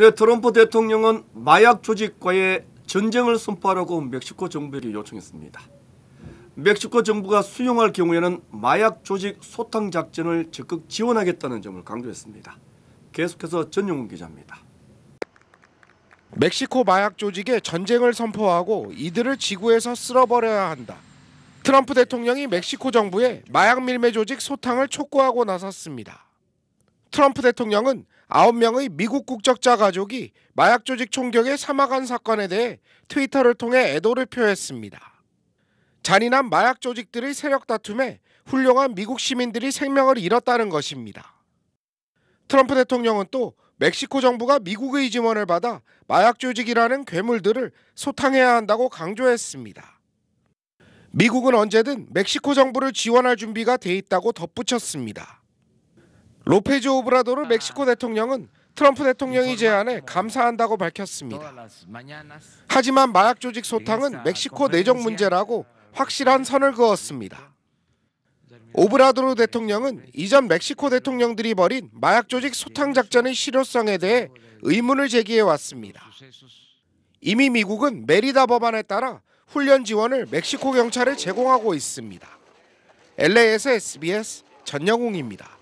네, 트럼프 대통령은 마약 조직과의 전쟁을 선포하라고 멕시코 정부에 요청했습니다. 멕시코 정부가 수용할 경우에는 마약 조직 소탕 작전을 적극 지원하겠다는 점을 강조했습니다. 계속해서 전용훈 기자입니다. 멕시코 마약 조직에 전쟁을 선포하고 이들을 지구에서 쓸어버려야 한다. 트럼프 대통령이 멕시코 정부에 마약 밀매 조직 소탕을 촉구하고 나섰습니다. 트럼프 대통령은 9명의 미국 국적자 가족이 마약 조직 총격에 사망한 사건에 대해 트위터를 통해 애도를 표했습니다. 잔인한 마약 조직들의 세력 다툼에 훌륭한 미국 시민들이 생명을 잃었다는 것입니다. 트럼프 대통령은 또 멕시코 정부가 미국의 지원을 받아 마약 조직이라는 괴물들을 소탕해야 한다고 강조했습니다. 미국은 언제든 멕시코 정부를 지원할 준비가 돼 있다고 덧붙였습니다. 로페즈 오브라도르 아. 멕시코 대통령은 트럼프 대통령이 제안에 감사한다고 밝혔습니다. 하지만 마약 조직 소탕은 멕시코 내정 문제라고 확실한 선을 그었습니다. 오브라도르 대통령은 이전 멕시코 대통령들이 벌인 마약 조직 소탕 작전의 실효성에 대해 의문을 제기해 왔습니다. 이미 미국은 메리다 법안에 따라 훈련 지원을 멕시코 경찰에 제공하고 있습니다. LA에서 SBS 전영웅입니다.